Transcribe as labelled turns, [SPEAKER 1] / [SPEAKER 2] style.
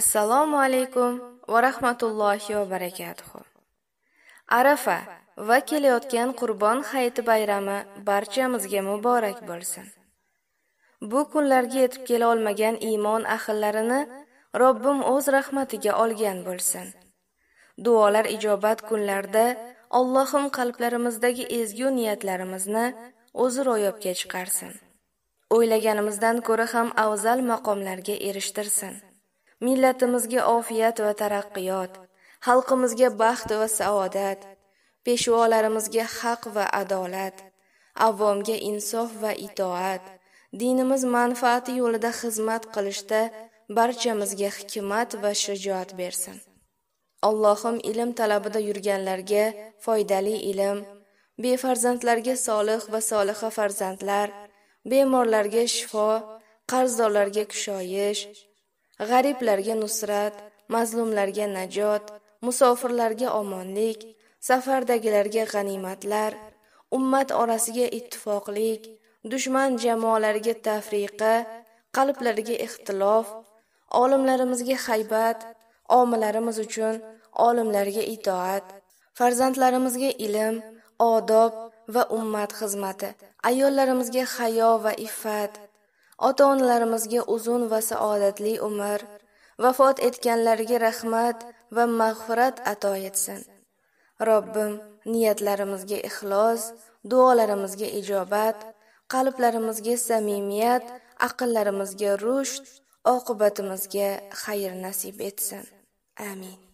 [SPEAKER 1] assalomu alaykum va rahmatullohi va barakatuhu arafa va kelayotgan qurbon hayiti bayrami barchamizga muborak bo'lsin bu kunlarga yetib kela olmagan iymon ahillarini robbim o'z rahmatiga olgan bo'lsin duolar ijobat kunlarda allohim qalblarimizdagi ezgu niyatlarimizni o'zi ro'yobga chiqarsin o'ylaganimizdan ko'ra ham afzal maqomlarga erishtirsin millatimizga ofiyat va taraqqiyot, xalqimizga baxt va saodat, peshvolarimizga haq va adolat, avvomga insof va itoat, dinimiz manfaati yo'lida xizmat qilishda barchamizga hikmat va shijoat bersin. Allohim ilm talabida yurganlarga foydali ilm, befarzandlarga solih va soliha farzandlar, bemorlarga shifo, qarzdorlarga kushoyish, g'ariblarga nusrat, mazlumlarga najot, musofirlarga omonlik, safardagilarga g'animatlar, ummat orasiga ittifoqlik, dushman jamoalariga tafriqa, qalblariga ixtilof, olimlarimizga haybat, omilarimiz uchun olimlarga itoat, farzandlarimizga ilm, odob va ummat xizmati, ayollarimizga hayo va iffat, ota-onalarimizga uzun va saodatli umr, vafot etganlarga rahmat va mag'firat ato etsin. Robbim niyatlarimizga ixlos, duolarimizga ijobat, qalblarimizga samimiyat, aqllarimizga rushd, oqibatimizga xayr nasib etsin. Amin.